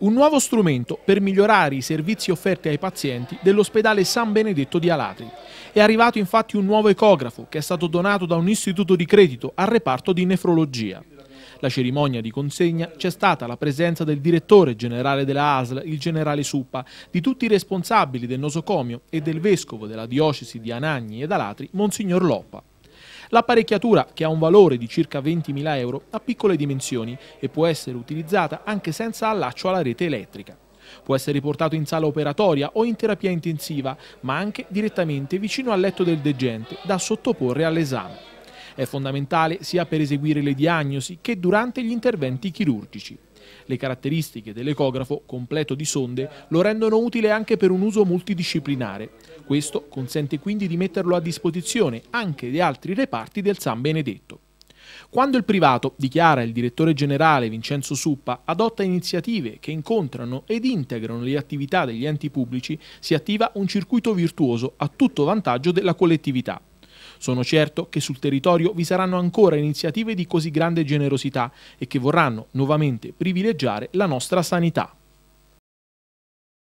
un nuovo strumento per migliorare i servizi offerti ai pazienti dell'ospedale San Benedetto di Alatri. È arrivato infatti un nuovo ecografo che è stato donato da un istituto di credito al reparto di nefrologia. La cerimonia di consegna c'è stata la presenza del direttore generale della ASL, il generale Suppa, di tutti i responsabili del nosocomio e del vescovo della diocesi di Anagni ed Alatri, Monsignor Loppa. L'apparecchiatura, che ha un valore di circa 20.000 euro, ha piccole dimensioni e può essere utilizzata anche senza allaccio alla rete elettrica. Può essere portato in sala operatoria o in terapia intensiva, ma anche direttamente vicino al letto del degente, da sottoporre all'esame. È fondamentale sia per eseguire le diagnosi che durante gli interventi chirurgici. Le caratteristiche dell'ecografo, completo di sonde, lo rendono utile anche per un uso multidisciplinare. Questo consente quindi di metterlo a disposizione anche di altri reparti del San Benedetto. Quando il privato, dichiara il direttore generale Vincenzo Suppa, adotta iniziative che incontrano ed integrano le attività degli enti pubblici, si attiva un circuito virtuoso a tutto vantaggio della collettività. Sono certo che sul territorio vi saranno ancora iniziative di così grande generosità e che vorranno nuovamente privilegiare la nostra sanità.